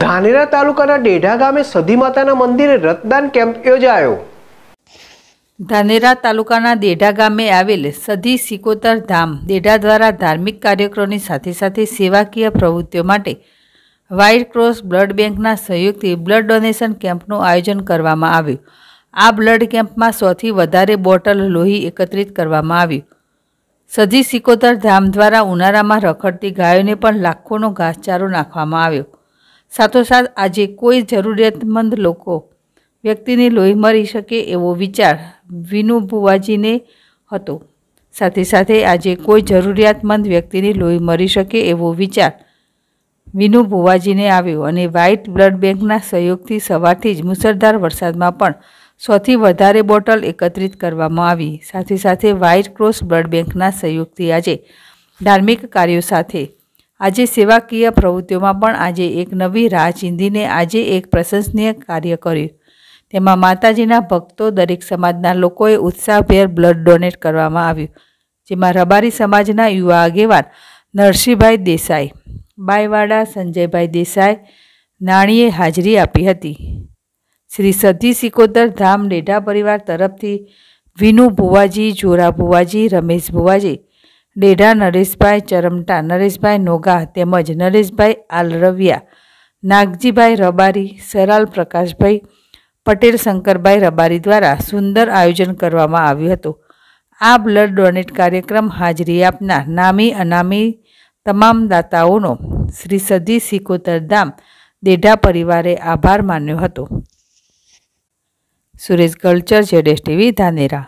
ધાનેરા તાલુકાના ડેઢા ગામે સધી માતાના મંદિરે રક્તદાન કેમ્પ યોજાયો ધાનેરા તાલુકાના દેઢા ગામે આવેલ સધી સિકોતર ધામ દેઢા દ્વારા ધાર્મિક કાર્યક્રમની સાથે સાથે સેવાકીય પ્રવૃત્તિઓ માટે વ્હાઇટ ક્રોસ બ્લડ બેંકના સહયોગથી બ્લડ ડોનેશન કેમ્પનું આયોજન કરવામાં આવ્યું આ બ્લડ કેમ્પમાં સૌથી વધારે બોટલ લોહી એકત્રિત કરવામાં આવ્યું સધી સિકોતર ધામ દ્વારા ઉનાળામાં રખડતી ગાયોને પણ લાખોનો ઘાસચારો નાખવામાં આવ્યો સાથોસાથ આજે કોઈ જરૂરિયાતમંદ લોકો વ્યક્તિને લોહી મરી શકે એવો વિચાર વિનુ બુવાજીને હતો સાથે સાથે આજે કોઈ જરૂરિયાતમંદ વ્યક્તિને લોહી મરી શકે એવો વિચાર વિનુ ભુવાજીને આવ્યો અને વ્હાઇટ બ્લડ બેંકના સહયોગથી સવારથી જ મુસળધાર વરસાદમાં પણ સૌથી વધારે બોટલ એકત્રિત કરવામાં આવી સાથે સાથે વ્હાઇટ ક્રોસ બ્લડ બેંકના સહયોગથી આજે ધાર્મિક કાર્યો સાથે આજે સેવાકીય પ્રવૃત્તિઓમાં પણ આજે એક નવી રાહ ચીંધીને આજે એક પ્રશંસનીય કાર્ય કર્યું તેમાં માતાજીના ભક્તો દરેક સમાજના લોકોએ ઉત્સાહભેર બ્લડ ડોનેટ કરવામાં આવ્યું જેમાં રબારી સમાજના યુવા આગેવાન નરસિંહભાઈ દેસાઈ બાયવાડા સંજયભાઈ દેસાઈ નાણીએ હાજરી આપી હતી શ્રી સધી સિકોદર ધામ ડેઢા પરિવાર તરફથી વિનુ ભુવાજી જોરા ભુવાજી રમેશ ભુવાજી ડેઢા નરેશભાઈ ચરમટા નરેશભાઈ નોગા તેમજ નરેશભાઈ આલરવિયા નાગજીભાઈ રબારી સરાલ પ્રકાશભાઈ પટેલ શંકરભાઈ રબારી દ્વારા સુંદર આયોજન કરવામાં આવ્યું હતું આ બ્લડ ડોનેટ કાર્યક્રમ હાજરી આપનાર નામી અનામી તમામ દાતાઓનો શ્રી સદી સિકોતર ધામ દેઢા પરિવારે આભાર માન્યો હતો સુરેશ કલ્ચર જેડેશ ટીવી ધાનેરા